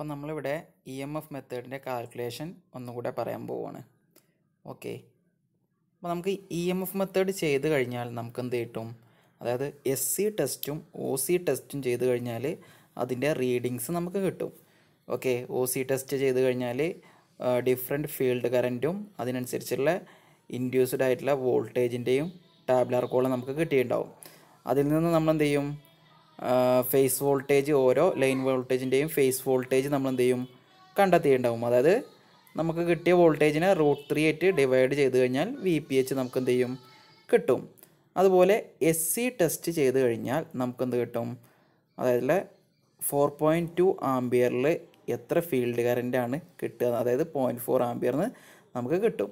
അപ്പോൾ നമ്മളിവിടെ E M F മെത്തേഡിൻ്റെ കാൽക്കുലേഷൻ ഒന്നുകൂടെ പറയാൻ പോവുകയാണ് ഓക്കെ അപ്പോൾ നമുക്ക് ഇ എം എഫ് മെത്തേഡ് ചെയ്ത് കഴിഞ്ഞാൽ നമുക്ക് എന്ത് കിട്ടും അതായത് എസ് സി ടെസ്റ്റും ഒ സി ടെസ്റ്റും ചെയ്ത് കഴിഞ്ഞാൽ അതിൻ്റെ റീഡിങ്സ് നമുക്ക് കിട്ടും ഓക്കെ ഒ സി ടെസ്റ്റ് ചെയ്ത് കഴിഞ്ഞാൽ ഡിഫറെൻറ്റ് ഫീൽഡ് കറൻറ്റും അതിനനുസരിച്ചുള്ള ഇൻഡ്യൂസ്ഡ് ആയിട്ടുള്ള വോൾട്ടേജിൻ്റെയും ടാബ്ലർ കോളും നമുക്ക് കിട്ടിയിട്ടുണ്ടാവും അതിൽ നിന്ന് നമ്മൾ എന്ത് ചെയ്യും ഫേസ് വോൾട്ടേജ് ഓരോ ലൈൻ വോൾട്ടേജിൻ്റെയും ഫേസ് വോൾട്ടേജ് നമ്മൾ എന്ത് ചെയ്യും കണ്ടെത്തിയിട്ടുണ്ടാവും അതായത് നമുക്ക് കിട്ടിയ വോൾട്ടേജിനെ റൂട്ട് ത്രീ ആയിട്ട് ഡിവൈഡ് ചെയ്ത് കഴിഞ്ഞാൽ വി പി എച്ച് നമുക്ക് എന്ത് ചെയ്യും കിട്ടും അതുപോലെ എസ് സി ടെസ്റ്റ് ചെയ്ത് കഴിഞ്ഞാൽ നമുക്കെന്ത് കിട്ടും അതായത് ഫോർ പോയിൻറ്റ് ടു ആംബിയറിൽ എത്ര ഫീൽഡ് കറൻറ്റാണ് കിട്ടുക അതായത് പോയിൻറ്റ് ഫോർ ആംബിയറിന് നമുക്ക് കിട്ടും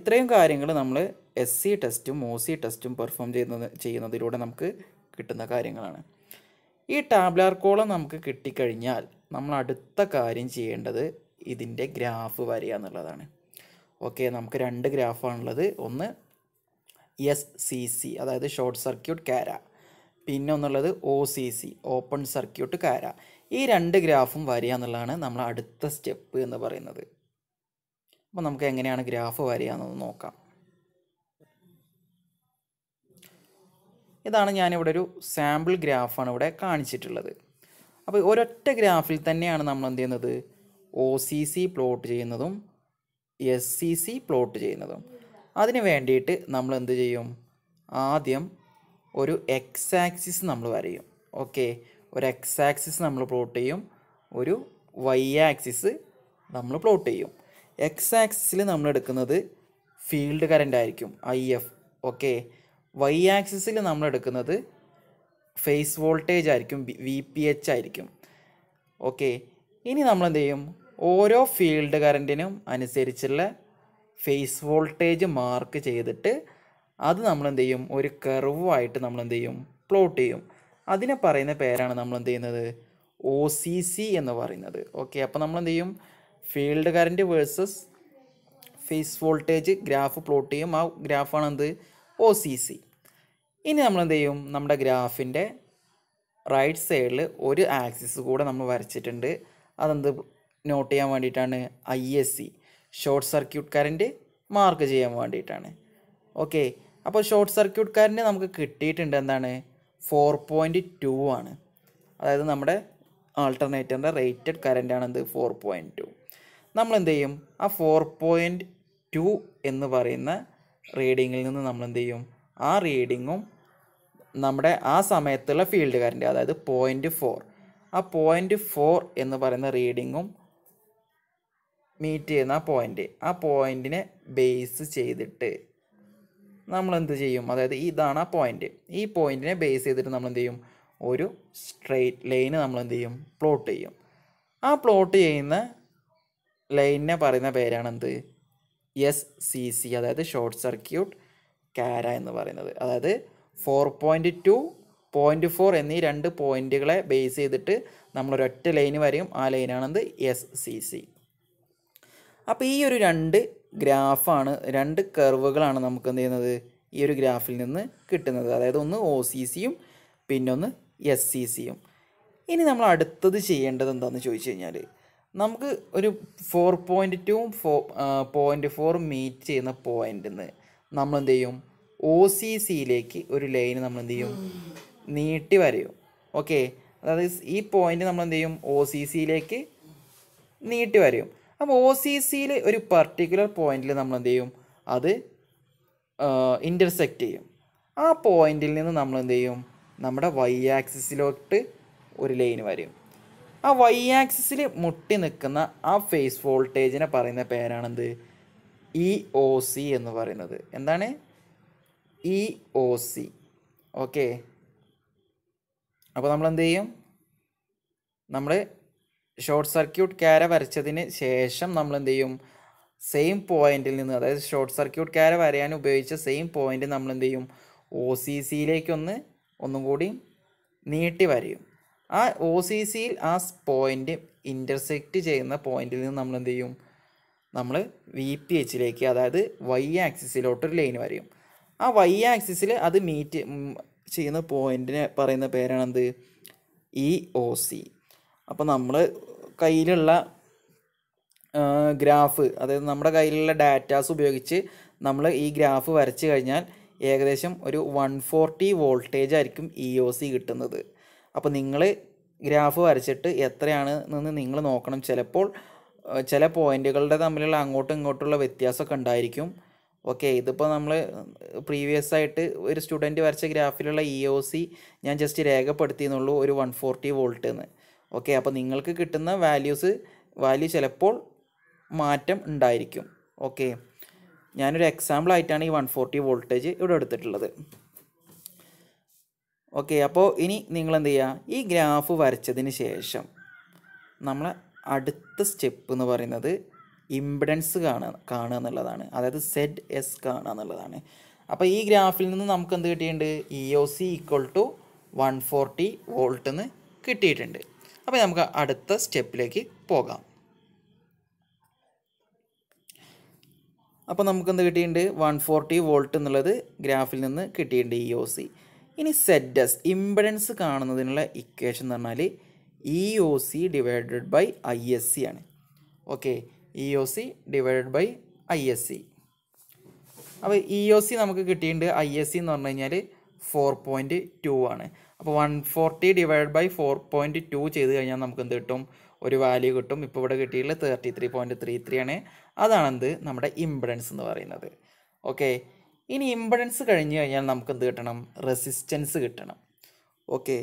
ഇത്രയും കാര്യങ്ങൾ നമ്മൾ എസ് സി ടെസ്റ്റും ഒ സി ടെസ്റ്റും പെർഫോം ചെയ്യുന്നത് ചെയ്യുന്നതിലൂടെ നമുക്ക് കിട്ടുന്ന കാര്യങ്ങളാണ് ഈ ടാബ്ലാർ കോളം നമുക്ക് കിട്ടിക്കഴിഞ്ഞാൽ നമ്മൾ അടുത്ത കാര്യം ചെയ്യേണ്ടത് ഇതിൻ്റെ ഗ്രാഫ് വരിക എന്നുള്ളതാണ് ഓക്കെ നമുക്ക് രണ്ട് ഗ്രാഫാണുള്ളത് ഒന്ന് എസ് സി സി അതായത് ഷോർട്ട് സർക്യൂട്ട് കാര പിന്നെ ഒന്നുള്ളത് O C C open circuit കാര ഈ രണ്ട് ഗ്രാഫും വരിക എന്നുള്ളതാണ് നമ്മൾ അടുത്ത സ്റ്റെപ്പ് എന്ന് പറയുന്നത് അപ്പോൾ നമുക്ക് എങ്ങനെയാണ് ഗ്രാഫ് വരിക എന്നൊന്ന് നോക്കാം ഇതാണ് ഞാനിവിടെ ഒരു സാമ്പിൾ ഗ്രാഫാണ് ഇവിടെ കാണിച്ചിട്ടുള്ളത് അപ്പോൾ ഒരൊറ്റ ഗ്രാഫിൽ തന്നെയാണ് നമ്മൾ എന്ത് ചെയ്യുന്നത് ഒ സി സി പ്ലോട്ട് ചെയ്യുന്നതും എസ് സി സി പ്ലോട്ട് ചെയ്യുന്നതും അതിന് വേണ്ടിയിട്ട് നമ്മൾ എന്ത് ചെയ്യും ആദ്യം ഒരു എക്സ് ആക്സിസ് നമ്മൾ വരയും ഓക്കെ ഒരു എക്സ് ആക്സിസ് നമ്മൾ പ്ലോട്ട് ചെയ്യും ഒരു വൈ ആക്സിസ് നമ്മൾ പ്ലോട്ട് ചെയ്യും എക്സ് ആക്സിസിൽ നമ്മൾ എടുക്കുന്നത് ഫീൽഡ് കറൻ്റ് ആയിരിക്കും ഐ എഫ് ഓക്കെ വൈ ആക്സിസിൽ നമ്മൾ എടുക്കുന്നത് ഫേസ് വോൾട്ടേജ് ആയിരിക്കും വി പി എച്ച് ആയിരിക്കും ഓക്കെ ഇനി നമ്മൾ എന്ത് ചെയ്യും ഓരോ ഫീൽഡ് കറൻറ്റിനും അനുസരിച്ചുള്ള ഫേസ് വോൾട്ടേജ് മാർക്ക് ചെയ്തിട്ട് അത് നമ്മൾ എന്ത് ചെയ്യും ഒരു കർവുമായിട്ട് നമ്മൾ എന്ത് ചെയ്യും പ്ലോട്ട് ചെയ്യും അതിനെ പറയുന്ന പേരാണ് നമ്മൾ എന്ത് ചെയ്യുന്നത് ഒ സി സി എന്ന് പറയുന്നത് ഓക്കെ അപ്പോൾ നമ്മൾ എന്ത് ചെയ്യും field current versus phase voltage graph plot ചെയ്യും ആ ഗ്രാഫാണ് എന്ത് ഒ സി സി ഇനി നമ്മൾ എന്ത് ചെയ്യും നമ്മുടെ ഗ്രാഫിൻ്റെ റൈറ്റ് സൈഡിൽ ഒരു ആക്സിസ് കൂടെ നമ്മൾ വരച്ചിട്ടുണ്ട് അതെന്ത് നോട്ട് ചെയ്യാൻ വേണ്ടിയിട്ടാണ് I S C short circuit current mark ചെയ്യാൻ വേണ്ടിയിട്ടാണ് ഓക്കെ അപ്പോൾ ഷോർട്ട് സർക്യൂട്ട് കറൻറ്റ് നമുക്ക് കിട്ടിയിട്ടുണ്ട് എന്താണ് ഫോർ പോയിൻറ്റ് ടു ആണ് അതായത് നമ്മുടെ ആൾട്ടർനേറ്ററിൻ്റെ റേറ്റഡ് കറൻ്റ് ആണെന്ത് ഫോർ പോയിൻറ്റ് ടു നമ്മൾ എന്ത് ചെയ്യും ആ ഫോർ പോയിൻറ്റ് ടു എന്ന് പറയുന്ന റീഡിങ്ങിൽ നിന്ന് നമ്മൾ എന്ത് ചെയ്യും ആ റീഡിങ്ങും നമ്മുടെ ആ സമയത്തുള്ള ഫീൽഡ് കറൻറ്റ് അതായത് പോയിൻ്റ് ഫോർ ആ പോയിൻ്റ് ഫോർ എന്ന് പറയുന്ന റീഡിങ്ങും മീറ്റ് ചെയ്യുന്ന ആ പോയിൻ്റ് ആ പോയിൻറ്റിനെ ബേസ് ചെയ്തിട്ട് നമ്മൾ എന്ത് ചെയ്യും അതായത് ഇതാണ് ആ പോയിൻ്റ് ഈ പോയിൻറ്റിനെ ബേസ് ചെയ്തിട്ട് നമ്മൾ എന്ത് ചെയ്യും ഒരു സ്ട്രെയിറ്റ് ലൈന് നമ്മൾ എന്ത് ചെയ്യും പ്ലോട്ട് ചെയ്യും ആ പ്ലോട്ട് ചെയ്യുന്ന ലൈനിനെ പറയുന്ന പേരാണ് എന്ത് എസ് സി സി അതായത് ഷോർട്ട് സർക്യൂട്ട് കാര എന്ന് പറയുന്നത് അതായത് four point two point four എന്നീ രണ്ട് പോയിൻറ്റുകളെ ബേസ് ചെയ്തിട്ട് നമ്മളൊരൊറ്റ ലൈന് വരെയും ആ ലൈനാണെന്ത് എസ് സി സി അപ്പോൾ ഈ ഒരു രണ്ട് ഗ്രാഫാണ് രണ്ട് കർവുകളാണ് നമുക്ക് എന്ത് ചെയ്യുന്നത് ഈ ഒരു ഗ്രാഫിൽ നിന്ന് കിട്ടുന്നത് അതായത് ഒന്ന് ഒ സി സിയും പിന്നൊന്ന് എസ് സി സിയും ഇനി നമ്മൾ അടുത്തത് ചെയ്യേണ്ടത് എന്താണെന്ന് ചോദിച്ചു കഴിഞ്ഞാൽ നമുക്ക് ഒരു ഫോർ പോയിൻറ്റ് ടൂവും ഫോ പോയിൻ്റ് ഫോറും മീറ്റ് ചെയ്യുന്ന പോയിൻ്റിൽ നിന്ന് നമ്മളെന്ത് ചെയ്യും ഒ സി സിയിലേക്ക് ഒരു ലൈൻ നമ്മൾ എന്ത് ചെയ്യും നീട്ടി വരയും ഓക്കെ അതായത് ഈ പോയിന്റ് നമ്മൾ എന്ത് ചെയ്യും ഒ സി സിയിലേക്ക് നീട്ടി വരയും അപ്പോൾ ഒ സി സിയിൽ ഒരു പർട്ടിക്കുലർ പോയിന്റിൽ നമ്മൾ എന്ത് ചെയ്യും അത് ഇൻ്റർസെക്റ്റ് ചെയ്യും ആ പോയിന്റിൽ നിന്ന് നമ്മൾ എന്ത് ചെയ്യും നമ്മുടെ വൈ ആക്സിസിലോട്ട് ഒരു ലൈൻ വരും ആ വൈ ആക്സിസിൽ മുട്ടി നിൽക്കുന്ന ആ ഫേസ് വോൾട്ടേജിനെ പറയുന്ന പേരാണെന്ത് ഇ ഒ സി എന്ന് പറയുന്നത് എന്താണ് E e O C okay അപ്പോൾ നമ്മൾ എന്ത് ചെയ്യും നമ്മൾ ഷോർട്ട് സർക്യൂട്ട് ക്യാര വരച്ചതിന് ശേഷം നമ്മൾ എന്ത് ചെയ്യും സെയിം പോയിന്റിൽ നിന്ന് അതായത് ഷോർട്ട് സർക്യൂട്ട് ക്യാര വരയാൻ ഉപയോഗിച്ച സെയിം പോയിന്റ് നമ്മൾ എന്ത് ചെയ്യും ഒ സി സിയിലേക്കൊന്ന് ഒന്നും കൂടി നീട്ടി വരയും ആ ഒ സി സിയിൽ ആ പോയിൻ്റ് ഇൻ്റർസെക്റ്റ് ചെയ്യുന്ന പോയിന്റിൽ നിന്ന് നമ്മൾ എന്ത് ചെയ്യും നമ്മൾ വി പി എച്ചിലേക്ക് അതായത് വൈ ആക്സിസിലോട്ടൊരു ലൈൻ വരയും ആ വൈ ആക്സിസിൽ അത് മീറ്റ് ചെയ്യുന്ന പോയിന്റിനെ പറയുന്ന പേരാണ് എന്ത് ഇ ഒ സി അപ്പോൾ നമ്മൾ കയ്യിലുള്ള ഗ്രാഫ് അതായത് നമ്മുടെ കയ്യിലുള്ള ഡാറ്റാസ് ഉപയോഗിച്ച് നമ്മൾ ഈ ഗ്രാഫ് വരച്ച് കഴിഞ്ഞാൽ ഏകദേശം ഒരു വൺ ഫോർട്ടി വോൾട്ടേജ് ആയിരിക്കും ഇ ഒ സി കിട്ടുന്നത് അപ്പോൾ നിങ്ങൾ ഗ്രാഫ് വരച്ചിട്ട് എത്രയാണ് എന്ന് നിങ്ങൾ നോക്കണം ചിലപ്പോൾ ചില പോയിന്റുകളുടെ തമ്മിലുള്ള അങ്ങോട്ടും ഇങ്ങോട്ടുള്ള വ്യത്യാസമൊക്കെ ഉണ്ടായിരിക്കും ഓക്കെ ഇതിപ്പോൾ നമ്മൾ പ്രീവിയസ് ആയിട്ട് ഒരു സ്റ്റുഡൻറ്റ് വരച്ച ഗ്രാഫിലുള്ള ഇ ഒ സി ഞാൻ ജസ്റ്റ് രേഖപ്പെടുത്തിയെന്നുള്ളൂ ഒരു വൺ ഫോർട്ടി വോൾട്ട് എന്ന് ഓക്കെ അപ്പോൾ നിങ്ങൾക്ക് കിട്ടുന്ന വാല്യൂസ് വാല്യൂ ചിലപ്പോൾ മാറ്റം ഉണ്ടായിരിക്കും ഓക്കെ ഞാനൊരു എക്സാമ്പിൾ ആയിട്ടാണ് ഈ വൺ ഫോർട്ടി വോൾട്ടേജ് ഇവിടെ എടുത്തിട്ടുള്ളത് ഓക്കെ അപ്പോൾ ഇനി നിങ്ങൾ എന്ത് ചെയ്യുക ഈ ഗ്രാഫ് വരച്ചതിന് ശേഷം നമ്മൾ അടുത്ത സ്റ്റെപ്പ് എന്ന് പറയുന്നത് ഇമ്പിഡൻസ് കാണുക കാണുക എന്നുള്ളതാണ് അതായത് സെഡ് എസ് കാണുക എന്നുള്ളതാണ് അപ്പോൾ ഈ ഗ്രാഫിൽ നിന്ന് നമുക്ക് എന്ത് കിട്ടിയിട്ടുണ്ട് E O C equal to one forty volt എന്ന് കിട്ടിയിട്ടുണ്ട് അപ്പോൾ നമുക്ക് അടുത്ത സ്റ്റെപ്പിലേക്ക് പോകാം അപ്പോൾ നമുക്ക് എന്ത് കിട്ടിയിട്ടുണ്ട് വൺ ഫോർട്ടി വോൾട്ട് എന്നുള്ളത് ഗ്രാഫിൽ നിന്ന് കിട്ടിയിട്ടുണ്ട് ഇ ഒ സി ഇനി സെറ്റസ് ഇമ്പഡൻസ് കാണുന്നതിനുള്ള ഇക്വേഷൻ എന്ന് പറഞ്ഞാൽ E O C divided by I S C ആണ് okay E O C divided by I S C അപ്പോൾ ഇ ഒ സി നമുക്ക് കിട്ടിയിട്ടുണ്ട് ഐ എസ് സി എന്ന് പറഞ്ഞു കഴിഞ്ഞാൽ ഫോർ പോയിൻറ്റ് ടു ആണ് അപ്പോൾ one forty divide by four point two ചെയ്ത് കഴിഞ്ഞാൽ നമുക്ക് എന്ത് കിട്ടും ഒരു വാല്യൂ കിട്ടും ഇപ്പോൾ ഇവിടെ കിട്ടിയിട്ടുള്ള thirty three point three three ആണ് അതാണെന്ത് നമ്മുടെ ഇമ്പിഡൻസ് എന്ന് പറയുന്നത് ഓക്കെ ഇനി ഇമ്പഡൻസ് കഴിഞ്ഞ് കഴിഞ്ഞാൽ നമുക്ക് എന്ത് കിട്ടണം റെസിസ്റ്റൻസ് കിട്ടണം okay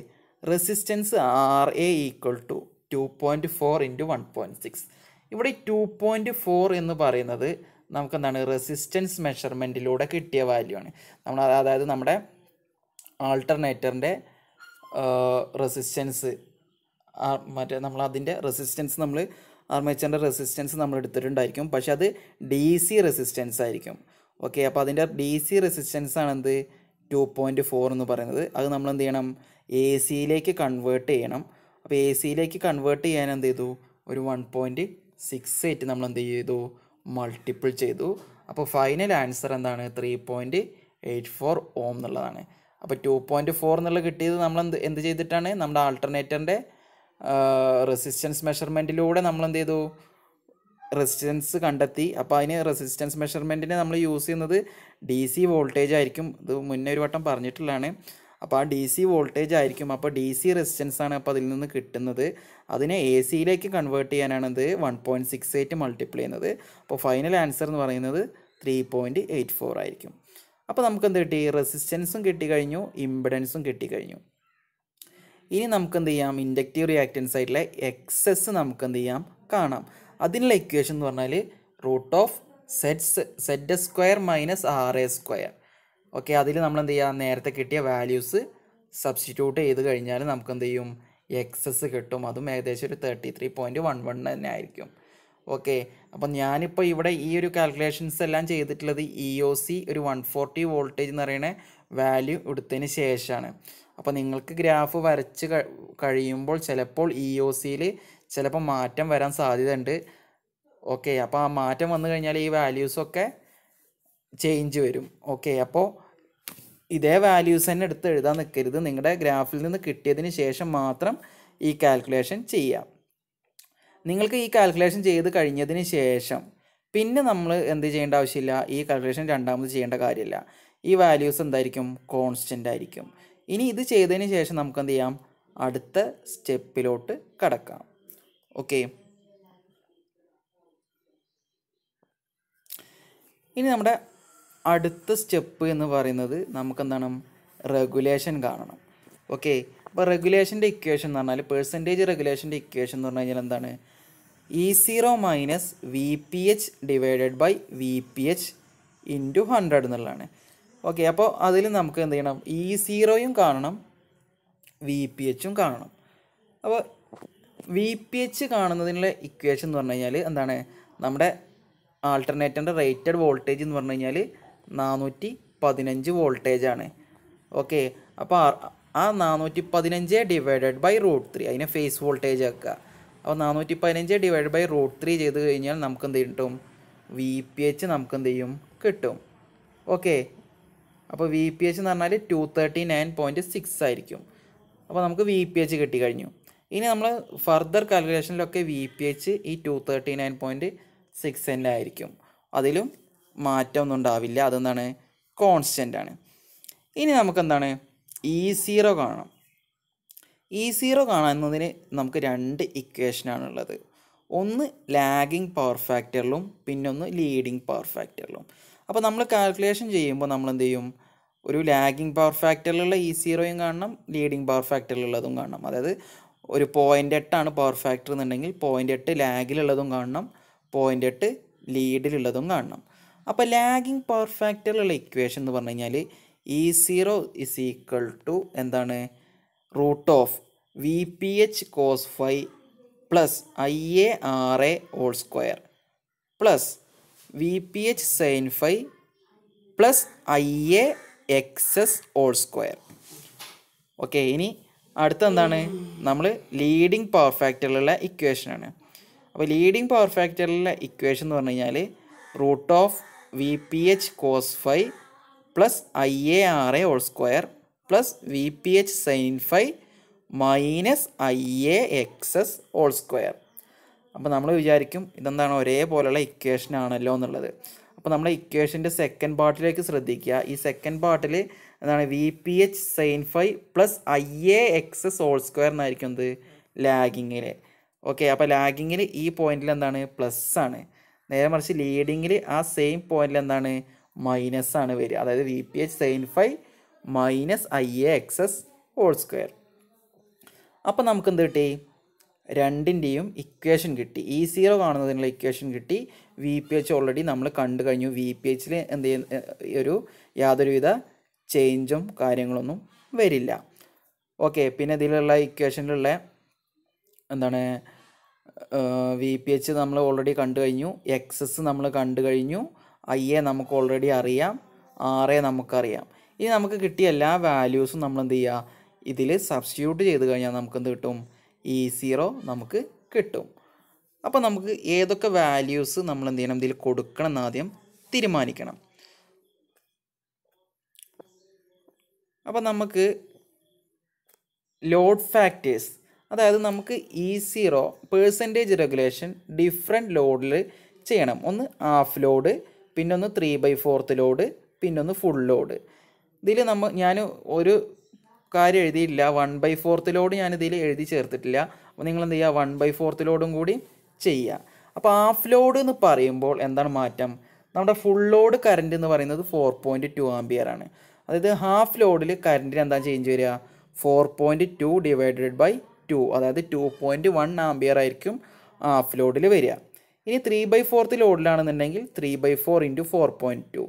resistance R A equal to two point four into one point six ഇവിടെ ടു പോയിൻറ്റ് ഫോർ എന്ന് പറയുന്നത് നമുക്കെന്താണ് റെസിസ്റ്റൻസ് മെഷർമെൻറ്റിലൂടെ കിട്ടിയ വാല്യൂ ആണ് നമ്മൾ അതായത് നമ്മുടെ ആൾട്ടർനേറ്ററിൻ്റെ റെസിസ്റ്റൻസ് മറ്റേ നമ്മൾ അതിൻ്റെ റെസിസ്റ്റൻസ് നമ്മൾ ആർമേച്ചറിൻ്റെ റെസിസ്റ്റൻസ് നമ്മൾ എടുത്തിട്ടുണ്ടായിരിക്കും പക്ഷെ അത് ഡി സി റെസിസ്റ്റൻസ് ആയിരിക്കും ഓക്കെ അപ്പോൾ അതിൻ്റെ ഡി സി റെസിസ്റ്റൻസ് ആണ് എന്ത് ടു പോയിൻ്റ് ഫോർ എന്ന് പറയുന്നത് അത് നമ്മൾ എന്ത് ചെയ്യണം എ സിയിലേക്ക് കൺവേർട്ട് ചെയ്യണം അപ്പോൾ എ സിയിലേക്ക് കൺവേർട്ട് ചെയ്യാൻ എന്ത് ചെയ്തു ഒരു വൺ പോയിൻ്റ് സിക്സ് എയ്റ്റ് നമ്മൾ എന്ത് ചെയ്തു മൾട്ടിപ്പിൾ ചെയ്തു അപ്പോൾ ഫൈനൽ ആൻസർ എന്താണ് three point eight four ohm എന്നുള്ളതാണ് അപ്പോൾ ടു പോയിൻ്റ് ഫോർ എന്നുള്ളത് കിട്ടിയത് നമ്മൾ എന്ത് എന്ത് ചെയ്തിട്ടാണ് നമ്മുടെ ആൾട്ടർനേറ്ററിൻ്റെ റെസിസ്റ്റൻസ് മെഷർമെൻറ്റിലൂടെ നമ്മൾ എന്ത് ചെയ്തു റെസിസ്റ്റൻസ് കണ്ടെത്തി അപ്പോൾ അതിന് റെസിസ്റ്റൻസ് മെഷർമെൻറ്റിന് നമ്മൾ യൂസ് ചെയ്യുന്നത് ഡി സി വോൾട്ടേജ് ആയിരിക്കും ഇത് മുന്നേ ഒരു വട്ടം പറഞ്ഞിട്ടുള്ളതാണ് അപ്പോൾ ആ ഡി സി വോൾട്ടേജ് ആയിരിക്കും അപ്പോൾ ഡി സി റെസിസ്റ്റൻസ് ആണ് അപ്പോൾ അതിൽ നിന്ന് കിട്ടുന്നത് അതിനെ എ സിയിലേക്ക് കൺവേർട്ട് ചെയ്യാനാണ് ഇത് one point six eight multiply ചെയ്യുന്നത് അപ്പോൾ ഫൈനൽ ആൻസർ എന്ന് പറയുന്നത് ത്രീ പോയിൻറ്റ് എയ്റ്റ് ഫോർ ആയിരിക്കും അപ്പോൾ നമുക്ക് എന്ത് കിട്ടി റെസിസ്റ്റൻസും കിട്ടിക്കഴിഞ്ഞു ഇമ്പിഡൻസും കിട്ടിക്കഴിഞ്ഞു ഇനി നമുക്ക് എന്ത് ചെയ്യാം ഇൻഡക്റ്റീവ് റിയാക്റ്റൻസ് ആയിട്ടുള്ള എക്സസ് നമുക്ക് എന്ത് ചെയ്യാം കാണാം അതിനുള്ള ഇക്വേഷൻ എന്ന് പറഞ്ഞാൽ root of set set square minus R A square okay അതിൽ നമ്മൾ എന്ത് ചെയ്യുക നേരത്തെ കിട്ടിയ വാല്യൂസ് സബ്സ്റ്റിറ്റ്യൂട്ട് ചെയ്ത് കഴിഞ്ഞാൽ നമുക്ക് എന്ത് ചെയ്യും എക്സസ് കിട്ടും അതും ഏകദേശം ഒരു thirty three point one one തന്നെ ആയിരിക്കും ഓക്കെ അപ്പം ഞാനിപ്പോൾ ഇവിടെ ഈ ഒരു കാൽക്കുലേഷൻസ് എല്ലാം ചെയ്തിട്ടുള്ളത് ഇ ഒ സി ഒരു വൺ ഫോർട്ടി വോൾട്ടേജ് എന്ന് പറയുന്ന വാല്യൂ എടുത്തതിന് ശേഷമാണ് അപ്പോൾ നിങ്ങൾക്ക് ഗ്രാഫ് വരച്ച് കഴിയുമ്പോൾ ചിലപ്പോൾ ഇ ഒ സിയിൽ ചിലപ്പോൾ മാറ്റം വരാൻ സാധ്യതയുണ്ട് ഓക്കെ അപ്പോൾ ആ മാറ്റം വന്നു കഴിഞ്ഞാൽ ഈ വാല്യൂസൊക്കെ ചേഞ്ച് വരും ഓക്കെ അപ്പോൾ ഇതേ വാല്യൂസ് തന്നെ എടുത്ത് എഴുതാൻ നിൽക്കരുത് നിങ്ങളുടെ ഗ്രാഫിൽ നിന്ന് കിട്ടിയതിന് ശേഷം മാത്രം ഈ കാൽക്കുലേഷൻ ചെയ്യാം നിങ്ങൾക്ക് ഈ കാൽക്കുലേഷൻ ചെയ്ത് കഴിഞ്ഞതിന് ശേഷം പിന്നെ നമ്മൾ എന്ത് ചെയ്യേണ്ട ആവശ്യമില്ല ഈ കാൽക്കുലേഷൻ രണ്ടാമത് ചെയ്യേണ്ട കാര്യമില്ല ഈ വാല്യൂസ് എന്തായിരിക്കും കോൺസ്റ്റൻ്റ് ആയിരിക്കും ഇനി ഇത് ചെയ്തതിന് ശേഷം നമുക്ക് എന്ത് ചെയ്യാം അടുത്ത സ്റ്റെപ്പിലോട്ട് കടക്കാം ഓക്കെ ഇനി നമ്മുടെ അടുത്ത സ്റ്റെപ്പ് എന്ന് പറയുന്നത് നമുക്കെന്താണ് റെഗുലേഷൻ കാണണം ഓക്കെ അപ്പോൾ റെഗുലേഷൻ്റെ ഇക്വേഷൻ എന്ന് പറഞ്ഞാൽ പെർസെൻറ്റേജ് റെഗുലേഷൻ്റെ ഇക്വേഷൻ എന്ന് പറഞ്ഞു കഴിഞ്ഞാൽ എന്താണ് E zero minus V P H divided by V P H into hundred എന്നുള്ളതാണ് ഓക്കെ അപ്പോൾ അതിൽ നമുക്ക് എന്ത് ചെയ്യണം ഇ e സീറോയും കാണണം വി പി എച്ചും കാണണം അപ്പോൾ വി പി എച്ച് കാണുന്നതിനുള്ള ഇക്വേഷൻ എന്ന് പറഞ്ഞു കഴിഞ്ഞാൽ എന്താണ് നമ്മുടെ ആൾട്ടർനേറ്ററിൻ്റെ റേറ്റഡ് വോൾട്ടേജ് എന്ന് പറഞ്ഞു കഴിഞ്ഞാൽ നാനൂറ്റി പതിനഞ്ച് വോൾട്ടേജാണ് ഓക്കെ അപ്പോൾ ആ നാനൂറ്റി പതിനഞ്ച് ഡിവൈഡഡ് ബൈ റൂട്ട് ത്രീ അതിനെ ഫേസ് വോൾട്ടേജ് ആക്കുക അപ്പോൾ നാനൂറ്റി പതിനഞ്ച് ഡിവൈഡ് ബൈ റൂട്ട് ത്രീ ചെയ്ത് കഴിഞ്ഞാൽ നമുക്ക് എന്ത് കിട്ടും വി പി എച്ച് നമുക്ക് എന്ത് ചെയ്യും കിട്ടും ഓക്കെ അപ്പോൾ വി പി എച്ച് എന്ന് പറഞ്ഞാൽ two thirty nine point six ആയിരിക്കും അപ്പോൾ നമുക്ക് വി പി എച്ച് കിട്ടി കഴിഞ്ഞു ഇനി നമ്മൾ ഫർദർ കാൽക്കുലേഷനിലൊക്കെ വി പി എച്ച് ഈ two thirty nine point six cent ആയിരിക്കും അതിലും മാറ്റമൊന്നും ഉണ്ടാവില്ല അതെന്താണ് കോൺസ്റ്റൻ്റ് ആണ് ഇനി നമുക്കെന്താണ് ഇ e സീറോ കാണണം ഇ e സീറോ കാണുന്നതിന് നമുക്ക് രണ്ട് ഇക്വേഷനാണുള്ളത് ഒന്ന് ലാഗിങ് പവർ ഫാക്ടറിലും പിന്നെ ഒന്ന് ലീഡിങ് പവർ ഫാക്ടറിലും അപ്പോൾ നമ്മൾ കാൽക്കുലേഷൻ ചെയ്യുമ്പോൾ നമ്മൾ എന്ത് ചെയ്യും ഒരു ലാഗിങ് പവർ ഫാക്ടറിലുള്ള ഇ സീറോയും കാണണം ലീഡിങ് പവർ ഫാക്ടറിലുള്ളതും കാണണം അതായത് ഒരു പോയിൻ്റ് എട്ടാണ് പവർ ഫാക്ടർ എന്നുണ്ടെങ്കിൽ പോയിൻ്റ് എട്ട് ലാഗിലുള്ളതും കാണണം പോയിൻ്റ് എട്ട് ലീഡിലുള്ളതും കാണണം അപ്പോൾ ലാഗിങ് പവർ ഫാക്ടറിലുള്ള ഇക്വേഷൻ എന്ന് പറഞ്ഞു കഴിഞ്ഞാൽ E zero is equal to എന്താണ് root of V P H cos phi plus I A R A whole square plus V P H seven phi plus I A X S whole square okay ഇനി അടുത്ത എന്താണ് നമ്മൾ leading power ഫാക്ടറിലുള്ള ഇക്വേഷനാണ് അപ്പോൾ leading power ഫാക്ടറിലുള്ള equation എന്ന് പറഞ്ഞു കഴിഞ്ഞാൽ root of V P H cos phi plus I A R A whole square plus V P H sine phi minus I A X S whole square അപ്പോൾ നമ്മൾ വിചാരിക്കും ഇതെന്താണ് ഒരേപോലെയുള്ള equation ആണല്ലോ എന്നുള്ളത് അപ്പോൾ നമ്മൾ ഇക്വേഷൻ്റെ സെക്കൻഡ് പാർട്ടിലേക്ക് ശ്രദ്ധിക്കുക ഈ സെക്കൻഡ് പാർട്ടിൽ എന്താണ് V P H sine five plus I A X whole square എന്നായിരിക്കും എന്ത് ലാഗിങ്ങിൽ ഓക്കെ അപ്പോൾ ലാഗിങ്ങിൽ ഈ പോയിന്റിൽ എന്താണ് പ്ലസ് ആണ് നേരെ മറിച്ച് ലീഡിങ്ങിൽ ആ സെയിം പോയിന്റിൽ എന്താണ് മൈനസ് ആണ് വരിക അതായത് V P H sine five minus I A X S whole square അപ്പോൾ നമുക്ക് എന്ത് കിട്ടി രണ്ടിൻ്റെയും ഇക്വേഷൻ കിട്ടി ഈ e സീറോ കാണുന്നതിനുള്ള ഇക്വേഷൻ കിട്ടി വി പി എച്ച് ഓൾറെഡി നമ്മൾ കണ്ടു കഴിഞ്ഞു വി പി എച്ചിൽ എന്ത് ചെയ്യുന്ന ഒരു യാതൊരുവിധ ചേഞ്ചും കാര്യങ്ങളൊന്നും വരില്ല ഓക്കെ പിന്നെ ഇതിലുള്ള ഇക്വേഷനിലുള്ള എന്താണ് വി പി എച്ച് നമ്മൾ ഓൾറെഡി കണ്ടു കഴിഞ്ഞു എക്സസ് നമ്മൾ കണ്ടു കഴിഞ്ഞു ഐ എ നമുക്ക് ഓൾറെഡി അറിയാം ആർ എ നമുക്കറിയാം ഇനി നമുക്ക് കിട്ടിയ എല്ലാ വാല്യൂസും നമ്മൾ എന്ത് ചെയ്യുക ഇതിൽ സബ്സ്റ്റിറ്റ്യൂട്ട് ചെയ്ത് കഴിഞ്ഞാൽ നമുക്ക് എന്ത് കിട്ടും ഇ e സീറോ നമുക്ക് കിട്ടും അപ്പോൾ നമുക്ക് ഏതൊക്കെ വാല്യൂസ് നമ്മൾ എന്ത് ചെയ്യണം ഇതിൽ കൊടുക്കണം എന്നാദ്യം തീരുമാനിക്കണം അപ്പോൾ നമുക്ക് ലോഡ് ഫാക്ടേഴ്സ് അതായത് നമുക്ക് E zero percentage regulation different ലോഡിൽ ചെയ്യണം ഒന്ന് ഹാഫ് ലോഡ് പിന്നെ ഒന്ന് ത്രീ ബൈ ഫോർത്ത് ലോഡ് പിന്നെ ഒന്ന് ഫുൾ ലോഡ് ഇതിൽ നമ്മൾ ഞാൻ ഒരു കാര്യം എഴുതിയില്ല വൺ ബൈ ഫോർത്ത് ലോഡ് ഞാനിതിൽ എഴുതി ചേർത്തിട്ടില്ല അപ്പോൾ നിങ്ങൾ എന്ത് ചെയ്യുക വൺ ബൈ ഫോർത്ത് ലോഡും കൂടി ചെയ്യുക അപ്പോൾ ഹാഫ് ലോഡ് എന്ന് പറയുമ്പോൾ എന്താണ് മാറ്റം നമ്മുടെ ഫുൾ ലോഡ് കറൻറ്റ് എന്ന് പറയുന്നത് ഫോർ പോയിൻറ്റ് ടു ആംബിയർ ആണ് അതായത് ഹാഫ് ലോഡിൽ കറണ്ടിന് എന്താ ചേഞ്ച് വരിക four point two divided by two അതായത് ടു പോയിൻറ്റ് വൺ ആംബിയർ ആയിരിക്കും ഹാഫ് ലോഡിൽ വരിക ഇനി ത്രീ ബൈ ഫോർത്ത് ലോഡിലാണെന്നുണ്ടെങ്കിൽ three by four into four point two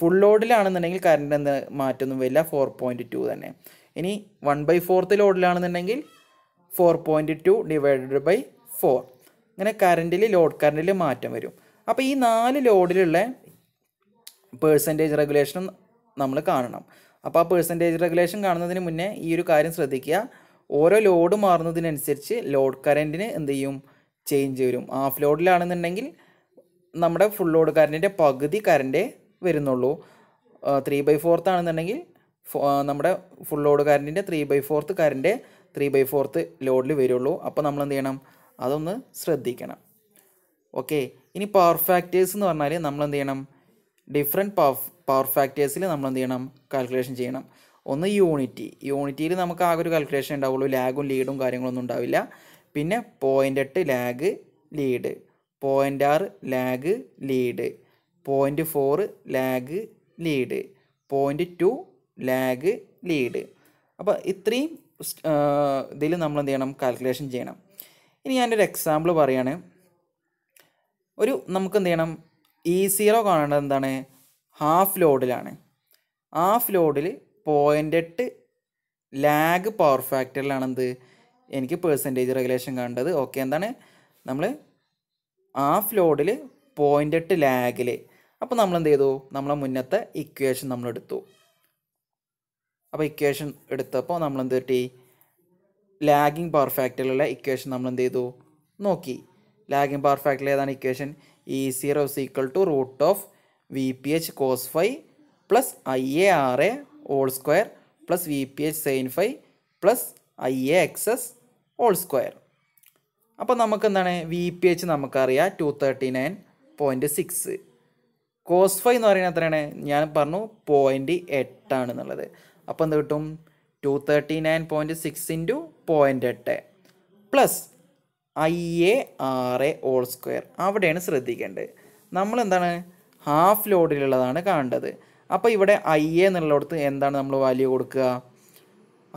full ലോഡിലാണെന്നുണ്ടെങ്കിൽ കറണ്ട് എന്ത് മാറ്റൊന്നും വരില്ല ഫോർ പോയിൻറ്റ് ടു തന്നെ ഇനി വൺ ബൈ ഫോർത്ത് ലോഡിലാണെന്നുണ്ടെങ്കിൽ four point two divided by four അങ്ങനെ കറണ്ടിൽ ലോഡ് കറണ്ടിൽ മാറ്റം വരും അപ്പോൾ ഈ നാല് ലോഡിലുള്ള പേഴ്സൻറ്റേജ് റെഗുലേഷൻ നമ്മൾ കാണണം അപ്പോൾ ആ പേഴ്സൻറ്റേജ് റെഗുലേഷൻ കാണുന്നതിന് മുന്നേ ഈ ഒരു കാര്യം ശ്രദ്ധിക്കുക ഓരോ ലോഡ് മാറുന്നതിനനുസരിച്ച് ലോഡ് കറൻറ്റിന് എന്ത് ചെയ്യും ചേഞ്ച് വരും ഹാഫ് ലോഡിലാണെന്നുണ്ടെങ്കിൽ നമ്മുടെ ഫുൾ ലോഡ് കറൻറ്റിൻ്റെ പകുതി കറൻറ്റേ വരുന്നുള്ളൂ ത്രീ ബൈ ഫോർത്ത് ആണെന്നുണ്ടെങ്കിൽ നമ്മുടെ ഫുൾ ലോഡ് കറൻറ്റിൻ്റെ three by fourth current three by fourth ലോഡിൽ വരുള്ളൂ അപ്പോൾ നമ്മൾ എന്ത് ചെയ്യണം അതൊന്ന് ശ്രദ്ധിക്കണം ഓക്കെ ഇനി പവർ ഫാക്ടേഴ്സ് എന്ന് പറഞ്ഞാൽ നമ്മൾ എന്ത് ചെയ്യണം ഡിഫറെൻറ്റ് പവർ പവർ ഫാക്ടേഴ്സിൽ നമ്മൾ എന്ത് ചെയ്യണം കാൽക്കുലേഷൻ ചെയ്യണം ഒന്ന് യൂണിറ്റി യൂണിറ്റിയിൽ നമുക്ക് ആകെ ഒരു കാൽക്കുലേഷൻ ഉണ്ടാവുള്ളൂ ലാഗും ലീഡും കാര്യങ്ങളൊന്നും ഉണ്ടാവില്ല പിന്നെ പോയിൻ്റ് എട്ട് ലാഗ് ലീഡ് പോയിൻ്റ് ആറ് lag lead point four lag lead point two lag lead അപ്പോൾ ഇത്രയും ഇതിൽ നമ്മൾ എന്ത് ചെയ്യണം കാൽക്കുലേഷൻ ചെയ്യണം ഇനി ഞാനൊരു എക്സാമ്പിൾ പറയുകയാണ് ഒരു നമുക്ക് എന്ത് ചെയ്യണം ഇ e സീറോ കാണേണ്ടത് എന്താണ് ഹാഫ് ലോഡിലാണ് ഹാഫ് ലോഡിൽ പോയിൻ്റ് എട്ട് ലാഗ് പവർ ഫാക്ടറിലാണ് എന്ത് എനിക്ക് പേഴ്സൻറ്റേജ് റെഗുലേഷൻ കണ്ടത് ഓക്കെ എന്താണ് നമ്മൾ ഹാഫ് ലോഡിൽ പോയിൻ്റ് എട്ട് ലാഗിൽ അപ്പോൾ നമ്മൾ എന്ത് ചെയ്തു നമ്മളെ മുന്നത്തെ ഇക്വേഷൻ നമ്മൾ എടുത്തു അപ്പോൾ ഇക്വേഷൻ എടുത്തപ്പോൾ നമ്മൾ എന്ത് കിട്ടി ലാഗിങ് പവർ ഫാക്ടറിലുള്ള ഇക്വേഷൻ നമ്മൾ എന്ത് ചെയ്തു നോക്കി ലാഗിങ് പവർ ഫാക്ടറിൽ ഏതാണ് equation E zero is equal to root of V P H cos phi plus I A R A whole square plus V P H sine phi plus I A X S whole square അപ്പോൾ നമുക്ക് എന്താണ് V P H നമുക്കറിയാം two thirty nine point six cos phi എന്ന് പറയുന്നത് എത്രയാണ് ഞാൻ പറഞ്ഞു point എട്ടാണ് എന്നുള്ളത് അപ്പോൾ എന്ത് കിട്ടും two thirty nine point six into point എട്ട് plus I A R A whole square അവിടെയാണ് ശ്രദ്ധിക്കേണ്ടത് നമ്മൾ എന്താണ് ഹാഫ് ലോഡിലുള്ളതാണ് കാണേണ്ടത് അപ്പോൾ ഇവിടെ ഐ എ എന്നുള്ളടത്ത് എന്താണ് നമ്മൾ വാല്യൂ കൊടുക്കുക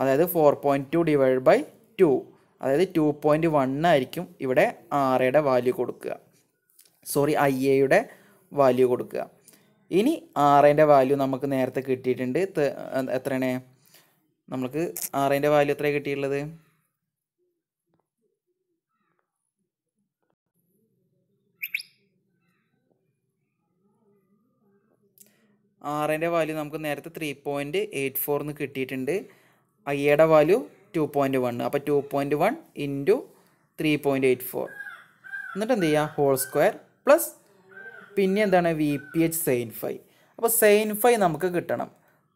അതായത് four point two divide by two അതായത് ടു പോയിൻറ്റ് വണ്ണായിരിക്കും ആയിരിക്കും ഇവിടെ ആർ എയുടെ വാല്യൂ കൊടുക്കുക സോറി ഐ എയുടെ വാല്യൂ കൊടുക്കുക ഇനി ആറിൻ്റെ വാല്യൂ നമുക്ക് നേരത്തെ കിട്ടിയിട്ടുണ്ട് എത്രയാണ് നമ്മൾക്ക് ആറിൻ്റെ വാല്യൂ എത്ര കിട്ടിയിട്ടുള്ളത് ആറിൻ്റെ വാല്യൂ നമുക്ക് നേരത്തെ ത്രീ പോയിൻറ്റ് എയ്റ്റ് ഫോറിന് കിട്ടിയിട്ടുണ്ട് ഐയുടെ വാല്യൂ ടു പോയിൻറ്റ് വൺ അപ്പോൾ two point one into three point eight four എന്നിട്ട് എന്ത് ചെയ്യുക ഹോൾ സ്ക്വയർ പ്ലസ് പിന്നെ എന്താണ് V P H sine phi അപ്പോൾ സെയിൻ ഫൈ നമുക്ക് കിട്ടണം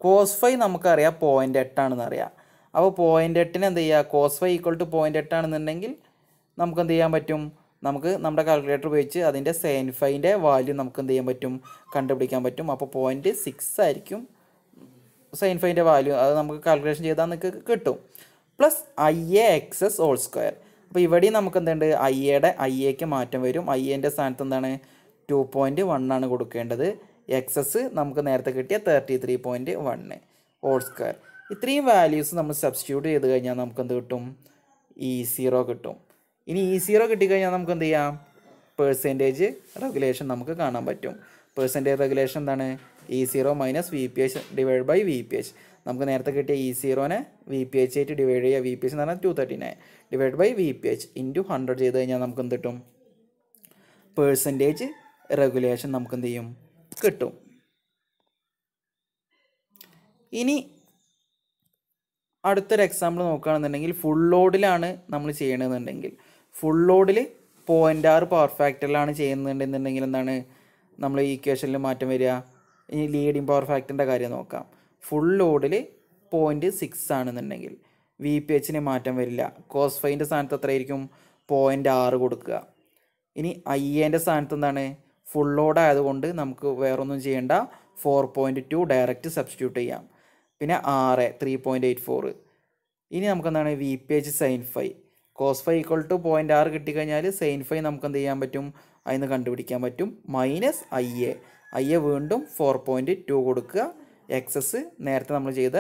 കോസ് ഫൈ നമുക്കറിയാം പോയിൻ്റ് എട്ടാണെന്ന് അറിയാം അപ്പോൾ പോയിൻ്റ് എട്ടിന് എന്ത് ചെയ്യുക cos phi equal to point എട്ടാണെന്നുണ്ടെങ്കിൽ നമുക്ക് എന്ത് ചെയ്യാൻ പറ്റും നമുക്ക് നമ്മുടെ കാൽക്കുലേറ്റർ ഉപയോഗിച്ച് അതിൻ്റെ സൈൻ വാല്യൂ നമുക്ക് എന്ത് ചെയ്യാൻ പറ്റും കണ്ടുപിടിക്കാൻ പറ്റും അപ്പോൾ പോയിൻ്റ് സിക്സ് ആയിരിക്കും സൈൻ വാല്യൂ അത് നമുക്ക് കാൽക്കുലേഷൻ ചെയ്താൽ നിങ്ങൾക്ക് കിട്ടും plus I A X S whole square അപ്പോൾ ഇവിടെയും നമുക്ക് എന്തുണ്ട് ഐ എയുടെ ഐ എക്ക് മാറ്റം വരും ഐ എൻ്റെ സ്ഥാനത്ത് എന്താണ് ടു പോയിൻറ്റ് ആണ് കൊടുക്കേണ്ടത് എക്സസ് നമുക്ക് നേരത്തെ കിട്ടിയ thirty three point one whole square ഇത്രയും വാല്യൂസ് നമ്മൾ സബ്സ്റ്റിറ്റ്യൂട്ട് ചെയ്ത് കഴിഞ്ഞാൽ നമുക്ക് എന്ത് കിട്ടും ഈ e സീറോ കിട്ടും ഇനി ഈ സീറോ കിട്ടിക്കഴിഞ്ഞാൽ നമുക്ക് എന്ത് ചെയ്യാം പേഴ്സൻറ്റേജ് റെഗുലേഷൻ നമുക്ക് കാണാൻ പറ്റും പേഴ്സൻറ്റേജ് റെഗുലേഷൻ എന്താണ് E zero minus V P H divide by V P H നമുക്ക് നേരത്തെ കിട്ടിയ ഇ സീറോനെ വി പി എച്ച് ആയിട്ട് ഡിവൈഡ് ചെയ്യുക വി പി എച്ച് എന്ന് പറഞ്ഞാൽ two thirty nine divide by V P H into hundred ചെയ്ത് കഴിഞ്ഞാൽ നമുക്ക് എന്ത് കിട്ടും പേഴ്സൻറ്റേജ് റെഗുലേഷൻ നമുക്ക് എന്ത് ചെയ്യും കിട്ടും ഇനി അടുത്തൊരു എക്സാമ്പിൾ നോക്കുകയാണെന്നുണ്ടെങ്കിൽ ഫുൾ ലോഡിലാണ് നമ്മൾ ചെയ്യണമെന്നുണ്ടെങ്കിൽ ഫുൾ ലോഡിൽ പോയിൻ്റ് ആറ് പവർ ഫാക്ടറിലാണ് ചെയ്യുന്നുണ്ടെന്നുണ്ടെങ്കിൽ എന്താണ് നമ്മൾ ഈ ഇക്വേഷനിൽ മാറ്റം വരിക ഇനി ലീഡിങ് പവർ ഫാക്ടറിൻ്റെ കാര്യം നോക്കാം ഫുൾ ലോഡിൽ പോയിൻ്റ് സിക്സ് ആണെന്നുണ്ടെങ്കിൽ വി പി എച്ചിന് മാറ്റം വരില്ല കോസ് ഫൈൻ്റെ സ്ഥാനത്ത് എത്രയായിരിക്കും പോയിൻ്റ് ആറ് കൊടുക്കുക ഇനി ഐ എൻ്റെ സ്ഥാനത്ത് എന്താണ് ഫുൾ ലോഡ് ആയതുകൊണ്ട് നമുക്ക് വേറൊന്നും ചെയ്യേണ്ട four point two direct substitute ചെയ്യാം പിന്നെ ആറ് ത്രീ പോയിൻറ്റ് എയ്റ്റ് ഫോർ ഇനി നമുക്കെന്താണ് V P H sine five cos phi equal to point ആറ് കിട്ടിക്കഴിഞ്ഞാൽ സെയിൻ ഫൈ നമുക്ക് എന്ത് ചെയ്യാൻ പറ്റും അതിൽ നിന്ന് കണ്ടുപിടിക്കാൻ പറ്റും minus I A I A വീണ്ടും ഫോർ പോയിൻറ്റ് ടു കൊടുക്കുക എക്സസ് നേരത്തെ നമ്മൾ ചെയ്ത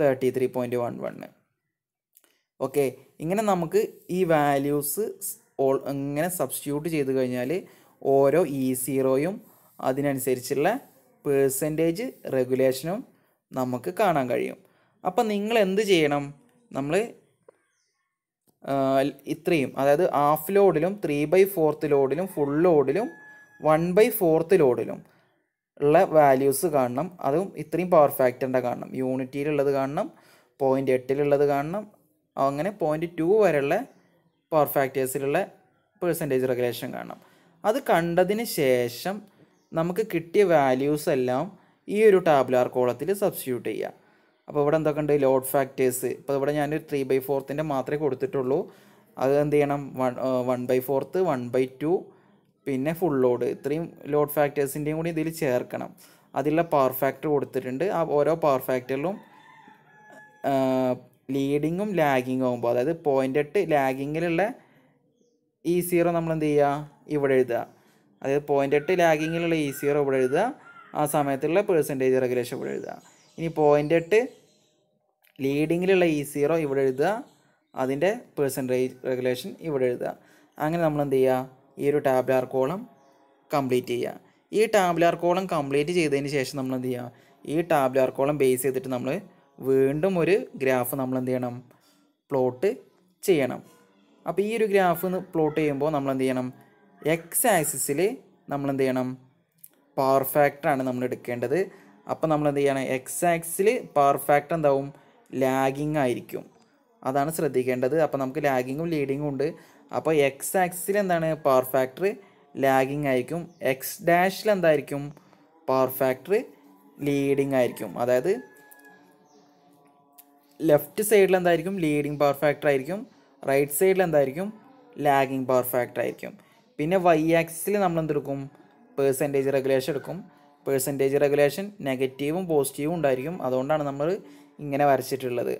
thirty three point one one okay ഇങ്ങനെ നമുക്ക് ഈ വാല്യൂസ് ഓൾ ഇങ്ങനെ സബ്സ്റ്റിറ്റ്യൂട്ട് ചെയ്ത് കഴിഞ്ഞാൽ ഓരോ ഇ e സീറോയും അതിനനുസരിച്ചുള്ള പേഴ്സൻറ്റേജ് റെഗുലേഷനും നമുക്ക് കാണാൻ കഴിയും അപ്പം നിങ്ങൾ എന്ത് ചെയ്യണം നമ്മൾ ഇത്രയും അതായത് ഹാഫ് ലോഡിലും ത്രീ ബൈ ഫോർത്ത് ലോഡിലും ഫുൾ ലോഡിലും വൺ ബൈ ഫോർത്ത് ലോഡിലും ഉള്ള വാല്യൂസ് കാണണം അതും ഇത്രയും പവർ ഫാക്ടറിൻ്റെ കാണണം യൂണിറ്റിയിലുള്ളത് കാണണം പോയിൻ്റ് എട്ടിലുള്ളത് കാണണം അങ്ങനെ പോയിൻ്റ് ടു വരെയുള്ള പവർ ഫാക്ടേഴ്സിലുള്ള പെർസെൻറ്റേജ് റെഗുലേഷൻ കാണണം അത് കണ്ടതിന് ശേഷം നമുക്ക് കിട്ടിയ വാല്യൂസ് എല്ലാം ഈ ഒരു ടാബ്ലാർ കോളത്തിൽ സബ്സ്റ്റിറ്റ്യൂട്ട് ചെയ്യാം അപ്പോൾ ഇവിടെ എന്തൊക്കെ ഉണ്ട് ലോഡ് ഫാക്ടേഴ്സ് ഇപ്പോൾ ഇവിടെ ഞാൻ ത്രീ ബൈ ഫോർത്തിൻ്റെ മാത്രമേ കൊടുത്തിട്ടുള്ളൂ അത് എന്ത് ചെയ്യണം one one by fourth one by two പിന്നെ ഫുൾ ലോഡ് ഇത്രയും ലോഡ് ഫാക്ടേഴ്സിൻ്റെയും കൂടി ഇതിൽ ചേർക്കണം അതിലുള്ള പവർ ഫാക്ടർ കൊടുത്തിട്ടുണ്ട് ആ ഓരോ പവർ ഫാക്ടറിലും ലീഡിങ്ങും ലാഗിങ്ങും ആകുമ്പോൾ അതായത് പോയിൻ്റ് എട്ട് ലാഗിങ്ങിലുള്ള ഈ സീറോ നമ്മൾ എന്ത് ചെയ്യുക ഇവിടെ എഴുതുക അതായത് പോയിൻ്റ് എട്ട് ലാഗിങ്ങിലുള്ള ഈ സീറോ ഇവിടെ എഴുതുക ആ സമയത്തുള്ള പെർസെൻറ്റേജ് റെഗുലേഷൻ ഇവിടെ എഴുതുക ഇനി പോയിൻ്റ് എട്ട് ലീഡിങ്ങിലുള്ള ഈ സീറോ ഇവിടെ എഴുതുക അതിൻ്റെ പേഴ്സൻറ്റേജ് റെഗുലേഷൻ ഇവിടെ എഴുതുക അങ്ങനെ നമ്മൾ എന്ത് ചെയ്യുക ഈ ഒരു ടാബ്ലാർ കോളം കംപ്ലീറ്റ് ചെയ്യുക ഈ ടാബ്ലാർ കോളം കംപ്ലീറ്റ് ചെയ്തതിന് ശേഷം നമ്മൾ എന്ത് ചെയ്യുക ഈ ടാബ്ലാർ കോളം ബേസ് ചെയ്തിട്ട് നമ്മൾ വീണ്ടും ഒരു ഗ്രാഫ് നമ്മൾ എന്ത് ചെയ്യണം പ്ലോട്ട് ചെയ്യണം അപ്പോൾ ഈ ഒരു ഗ്രാഫ് പ്ലോട്ട് ചെയ്യുമ്പോൾ നമ്മൾ എന്ത് ചെയ്യണം എക്സ് ആക്സിസിൽ നമ്മൾ എന്ത് ചെയ്യണം പവർ ഫാക്ടറാണ് നമ്മൾ എടുക്കേണ്ടത് അപ്പോൾ നമ്മൾ എന്ത് ചെയ്യണം എക്സ് ആക്സിൽ പവർ ഫാക്ടർ എന്താവും ലാഗിങ് ആയിരിക്കും അതാണ് ശ്രദ്ധിക്കേണ്ടത് അപ്പോൾ നമുക്ക് ലാഗിങ്ങും ലീഡിങ്ങും ഉണ്ട് അപ്പോൾ എക്സ് ആക്സിൽ എന്താണ് പവർ ഫാക്ടർ ലാഗിങ് ആയിരിക്കും എക്സ് ഡാഷിൽ എന്തായിരിക്കും പവർ ഫാക്ടർ ലീഡിങ് ആയിരിക്കും അതായത് ലെഫ്റ്റ് സൈഡിൽ എന്തായിരിക്കും ലീഡിങ് പവർ ഫാക്ടർ ആയിരിക്കും റൈറ്റ് സൈഡിൽ എന്തായിരിക്കും ലാഗിങ് പവർ ഫാക്ടർ ആയിരിക്കും പിന്നെ വൈ ആക്സിൽ നമ്മൾ എന്തെടുക്കും പേഴ്സൻറ്റേജ് റെഗുലേഷൻ എടുക്കും പേഴ്സൻറ്റേജ് റെഗുലേഷൻ നെഗറ്റീവും പോസിറ്റീവും ഉണ്ടായിരിക്കും അതുകൊണ്ടാണ് നമ്മൾ ഇങ്ങനെ വരച്ചിട്ടുള്ളത്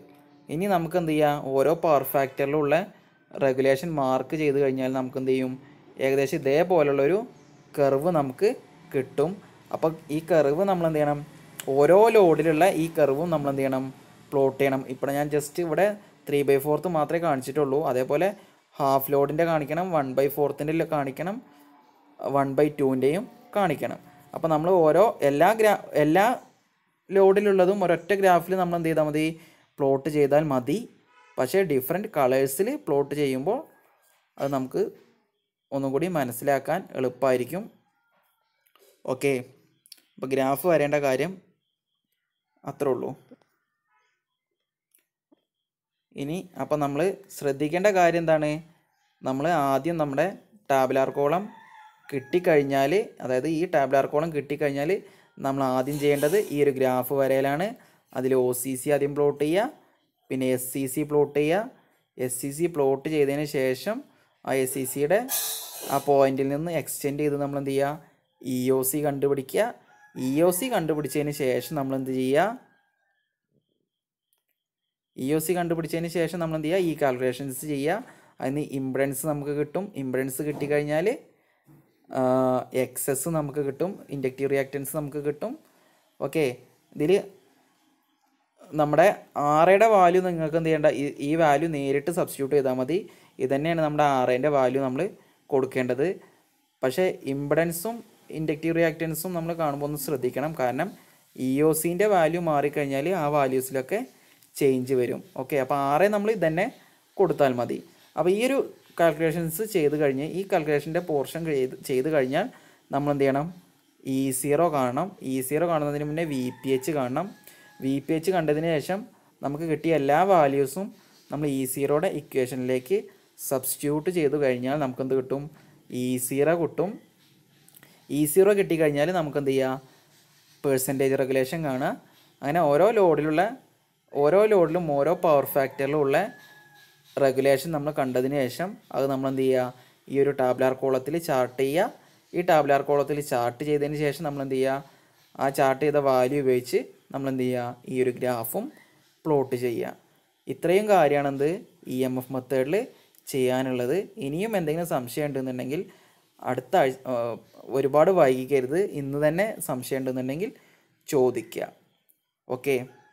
ഇനി നമുക്ക് എന്ത് ചെയ്യാം ഓരോ പവർ ഫാക്ടറിലുള്ള റെഗുലേഷൻ മാർക്ക് ചെയ്ത് കഴിഞ്ഞാൽ നമുക്ക് എന്ത് ചെയ്യും ഏകദേശം ഇതേപോലുള്ളൊരു കർവ് നമുക്ക് കിട്ടും അപ്പോൾ ഈ കർവ് നമ്മൾ എന്ത് ചെയ്യണം ഓരോ ലോഡിലുള്ള ഈ കർവും നമ്മൾ എന്ത് ചെയ്യണം പ്ലോട്ട് ചെയ്യണം ഇപ്പോൾ ഞാൻ ജസ്റ്റ് ഇവിടെ ത്രീ ബൈ ഫോർത്ത് മാത്രമേ കാണിച്ചിട്ടുള്ളൂ അതേപോലെ ഹാഫ് ലോഡിൻ്റെ കാണിക്കണം വൺ ബൈ ഫോർത്തിൻ്റെ കാണിക്കണം വൺ ബൈ ടുവിൻ്റെയും കാണിക്കണം അപ്പോൾ നമ്മൾ ഓരോ എല്ലാ ഗ്രാ എല്ലാ ലോഡിലുള്ളതും ഒരൊറ്റ ഗ്രാഫിൽ നമ്മൾ എന്ത് ചെയ്താൽ മതി പ്ലോട്ട് ചെയ്താൽ മതി പക്ഷേ ഡിഫറെൻറ്റ് കളേഴ്സിൽ പ്ലോട്ട് ചെയ്യുമ്പോൾ അത് നമുക്ക് ഒന്നും കൂടി മനസ്സിലാക്കാൻ എളുപ്പമായിരിക്കും ഓക്കെ അപ്പോൾ ഗ്രാഫ് വരേണ്ട കാര്യം അത്രേ ഉള്ളൂ ഇനി അപ്പോൾ നമ്മൾ ശ്രദ്ധിക്കേണ്ട കാര്യം എന്താണ് നമ്മൾ ആദ്യം നമ്മുടെ ടാബിലാർ കോളം കിട്ടിക്കഴിഞ്ഞാൽ അതായത് ഈ ടാബ്ലാർ കോളം കിട്ടിക്കഴിഞ്ഞാൽ നമ്മൾ ആദ്യം ചെയ്യേണ്ടത് ഈ ഒരു ഗ്രാഫ് വരയിലാണ് അതിൽ ഒ സി സി ആദ്യം പ്ലോട്ട് ചെയ്യുക പിന്നെ എസ് സി സി പ്ലോട്ട് ചെയ്യുക എസ് സി സി പ്ലോട്ട് ചെയ്തതിന് ശേഷം ആ എസ് സി സിയുടെ ആ പോയിന്റിൽ നിന്ന് എക്സ്റ്റെൻഡ് ചെയ്ത് നമ്മൾ എന്ത് ചെയ്യുക ഇ ഒ സി കണ്ടുപിടിക്കുക ഇ ഒ സി കണ്ടുപിടിച്ചതിന് ശേഷം നമ്മൾ എന്ത് ചെയ്യുക ഇ ഒ സി കണ്ടുപിടിച്ചതിന് ശേഷം നമ്മൾ എന്ത് ചെയ്യുക ഈ e കാൽക്കുലേഷൻസ് ചെയ്യുക അതിന് ഇംപ്രൻസ് നമുക്ക് കിട്ടും ഇംപ്രൻസ് കിട്ടിക്കഴിഞ്ഞാൽ എക്സസ് നമുക്ക് കിട്ടും ഇൻഡക്റ്റീവ് റിയാക്റ്റൻസ് നമുക്ക് കിട്ടും ഓക്കെ ഇതിൽ നമ്മുടെ ആറയുടെ വാല്യൂ നിങ്ങൾക്ക് എന്ത് ചെയ്യേണ്ട ഈ വാല്യൂ നേരിട്ട് സബ്സ്റ്റിറ്റ്യൂട്ട് ചെയ്താൽ മതി ഇതന്നെയാണ് നമ്മുടെ ആറേൻ്റെ വാല്യൂ നമ്മൾ കൊടുക്കേണ്ടത് പക്ഷേ ഇമ്പഡൻസും ഇൻഡക്റ്റീവ് റിയാക്റ്റൻസും നമ്മൾ കാണുമ്പോൾ ഒന്ന് ശ്രദ്ധിക്കണം കാരണം ഇ e ഒ സിൻ്റെ വാല്യൂ മാറിക്കഴിഞ്ഞാൽ ആ വാല്യൂസിലൊക്കെ ചേഞ്ച് വരും ഓക്കെ അപ്പോൾ ആറേ നമ്മൾ ഇതന്നെ കൊടുത്താൽ മതി അപ്പോൾ ഈ ഒരു കാൽക്കുലേഷൻസ് ചെയ്ത് കഴിഞ്ഞ് ഈ കാൽക്കുലേഷൻ്റെ പോർഷൻ ചെയ്ത് കഴിഞ്ഞാൽ നമ്മൾ എന്ത് ചെയ്യണം ഇ e സീറോ കാണണം ഇ e സീറോ കാണുന്നതിന് മുന്നേ വി പി എച്ച് കാണണം വി പി എച്ച് കണ്ടതിന് ശേഷം നമുക്ക് കിട്ടിയ എല്ലാ വാല്യൂസും നമ്മൾ ഇ സീറോയുടെ ഇക്വേഷനിലേക്ക് സബ്സ്റ്റിറ്റ്യൂട്ട് ചെയ്ത് കഴിഞ്ഞാൽ നമുക്കെന്ത് കിട്ടും ഇ e സീറോ കിട്ടും ഇ സീറോ കിട്ടിക്കഴിഞ്ഞാൽ നമുക്കെന്ത് ചെയ്യാം പേഴ്സൻറ്റേജ് റെഗുലേഷൻ കാണുക അങ്ങനെ ഓരോ ലോഡിലുള്ള ഓരോ ലോഡിലും ഓരോ പവർ ഫാക്ടറിലും ഉള്ള റെഗുലേഷൻ നമ്മൾ കണ്ടതിന് ശേഷം അത് നമ്മൾ എന്ത് ചെയ്യുക ഈ ഒരു ടാബ്ലാർ കോളത്തിൽ ചാർട്ട് ചെയ്യുക ഈ ടാബ്ലാർ കോളത്തിൽ ചാർട്ട് ചെയ്തതിന് ശേഷം നമ്മൾ എന്ത് ചെയ്യുക ആ ചാർട്ട് ചെയ്ത വാല്യൂ ഉപയോഗിച്ച് നമ്മൾ എന്ത് ചെയ്യുക ഈ ഒരു ഗ്രാഫും പ്ലോട്ട് ചെയ്യുക ഇത്രയും കാര്യമാണെന്ത് ഇ e എം എഫ് മെത്തേഡിൽ ചെയ്യാനുള്ളത് ഇനിയും എന്തെങ്കിലും സംശയം ഉണ്ടെന്നുണ്ടെങ്കിൽ അടുത്ത ആഴ്ച ഒരുപാട് വൈകിക്കരുത് ഇന്ന് തന്നെ സംശയം ഉണ്ടെന്നുണ്ടെങ്കിൽ ചോദിക്കുക ഓക്കെ